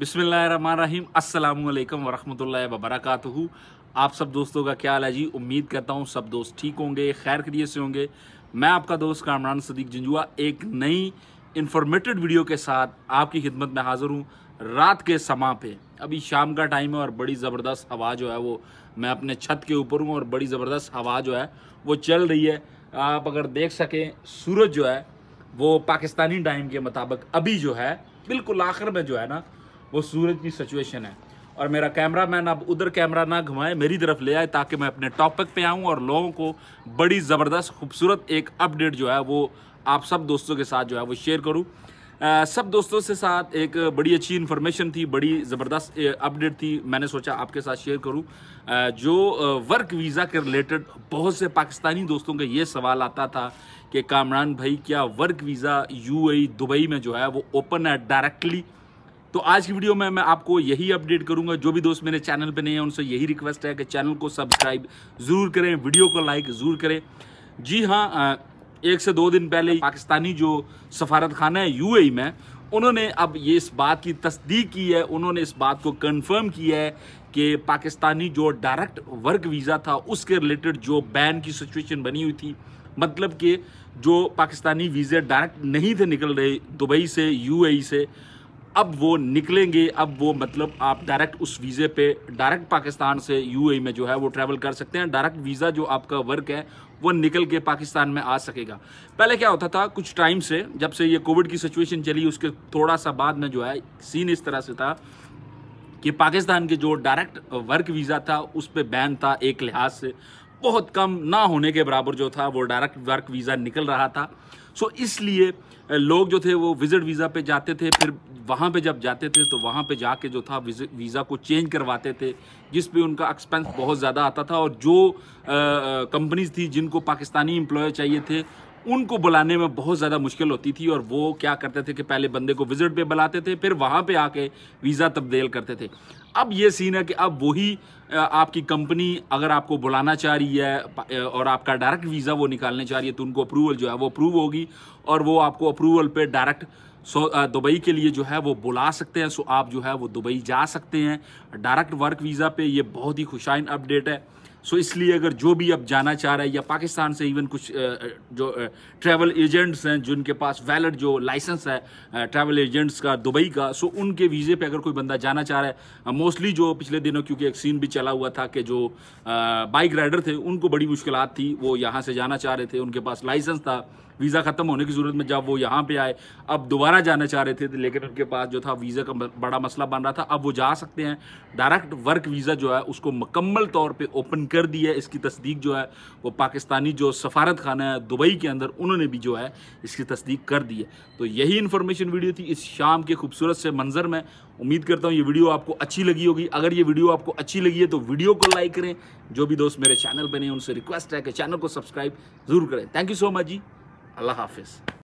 बिसमीम अल्लाम वरहमल वबरक आप सब दोस्तों का क्या हाल है जी उम्मीद करता हूँ सब दोस्त ठीक होंगे खैर करिए से होंगे मैं आपका दोस्त कामरान सदीक जंजुआ एक नई इन्फॉर्मेटेड वीडियो के साथ आपकी खिदमत में हाज़िर हूँ रात के समा पे अभी शाम का टाइम है और बड़ी ज़बरदस्त हवा जो है वो मैं अपने छत के ऊपर हूँ और बड़ी ज़बरदस्त हवा जो है वो चल रही है आप अगर देख सकें सूरज जो है वो पाकिस्तानी टाइम के मुताबिक अभी जो है बिल्कुल आखिर में जो है ना वो सूरज की सिचुएशन है और मेरा कैमरा मैन अब उधर कैमरा ना घुमाए मेरी तरफ ले आए ताकि मैं अपने टॉपिक पे आऊँ और लोगों को बड़ी ज़बरदस्त खूबसूरत एक अपडेट जो है वो आप सब दोस्तों के साथ जो है वो शेयर करूँ सब दोस्तों से साथ एक बड़ी अच्छी इन्फॉर्मेशन थी बड़ी ज़बरदस्त अपडेट थी मैंने सोचा आपके साथ शेयर करूँ जो वर्क वीज़ा के रिलेटेड बहुत से पाकिस्तानी दोस्तों का ये सवाल आता था कि कामरान भाई क्या वर्क वीज़ा यूएई दुबई में जो है वो ओपन है डायरेक्टली तो आज की वीडियो में मैं आपको यही अपडेट करूंगा जो भी दोस्त मेरे चैनल पे नहीं है उनसे यही रिक्वेस्ट है कि चैनल को सब्सक्राइब ज़रूर करें वीडियो को लाइक ज़रूर करें जी हाँ एक से दो दिन पहले पाकिस्तानी जो सफारत खाना है यू e में उन्होंने अब ये इस बात की तस्दीक की है उन्होंने इस बात को कन्फर्म किया है कि पाकिस्तानी जो डायरेक्ट वर्क वीज़ा था उसके रिलेटेड जो बैन की सिचुएशन बनी हुई थी मतलब कि जो पाकिस्तानी वीज़े डायरेक्ट नहीं थे निकल रहे दुबई से यूएई e से अब वो निकलेंगे अब वो मतलब आप डायरेक्ट उस वीज़े पे डायरेक्ट पाकिस्तान से यूएई e में जो है वो ट्रैवल कर सकते हैं डायरेक्ट वीज़ा जो आपका वर्क है वो निकल के पाकिस्तान में आ सकेगा पहले क्या होता था कुछ टाइम से जब से ये कोविड की सिचुएशन चली उसके थोड़ा सा बाद में जो है सीन इस तरह से था कि पाकिस्तान के जो डायरेक्ट वर्क वीज़ा था उस पर बैन था एक लिहाज से बहुत कम ना होने के बराबर जो था वो डायरेक्ट वर्क वीज़ा निकल रहा था सो इसलिए लोग जो थे वो विजिट वीज़ा पे जाते थे फिर वहाँ पे जब जाते थे तो वहाँ पे जाके जो था वीज़ा को चेंज करवाते थे जिस पे उनका एक्सपेंस बहुत ज़्यादा आता था और जो कंपनीज थी जिनको पाकिस्तानी एम्प्लॉय चाहिए थे उनको बुलाने में बहुत ज़्यादा मुश्किल होती थी और वो क्या करते थे कि पहले बंदे को विजिट पे बुलाते थे फिर वहाँ पे आके वीज़ा तब्दील करते थे अब ये सीन है कि अब वही आपकी कंपनी अगर आपको बुलाना चाह रही है और आपका डायरेक्ट वीज़ा वो निकालने चाह रही है तो उनको अप्रूवल जो है वो अप्रूव होगी और वो आपको अप्रूवल पर डायरेक्ट सो दुबई के लिए जो है वो बुला सकते हैं सो आप जो है वो दुबई जा सकते हैं डायरेक्ट वर्क वीज़ा पे ये बहुत ही खुशाइन अपडेट है सो so, इसलिए अगर जो भी अब जाना चाह रहा है या पाकिस्तान से इवन कुछ जो ट्रैवल एजेंट्स हैं जिनके पास वैलिड जो लाइसेंस है ट्रैवल एजेंट्स का दुबई का सो so उनके वीज़े पे अगर कोई बंदा जाना चाह रहा है मोस्टली जो पिछले दिनों क्योंकि एक सीन भी चला हुआ था कि जो बाइक राइडर थे उनको बड़ी मुश्किल थी वो यहाँ से जाना चाह रहे थे उनके पास लाइसेंस था वीज़ा ख़त्म होने की सूरत में जब वो यहाँ पे आए अब दोबारा जाना चाह रहे थे लेकिन उनके पास जो था वीज़ा का बड़ा मसला बन रहा था अब वो जा सकते हैं डायरेक्ट वर्क वीज़ा जो है उसको मुकम्मल तौर पर ओपन कर दी है इसकी तस्दीक जो है वो पाकिस्तानी जो सफारत खाना है दुबई के अंदर उन्होंने भी जो है इसकी तस्दीक कर दी है तो यही इन्फॉर्मेशन वीडियो थी इस शाम के खूबसूरत से मंजर में उम्मीद करता हूँ ये वीडियो आपको अच्छी लगी होगी अगर ये वीडियो आपको अच्छी लगी है तो वीडियो को लाइक करें जो भी दोस्त मेरे चैनल बने उनसे रिक्वेस्ट है कि चैनल को सब्सक्राइब जरूर करें थैंक यू सो मच जी الله حافظ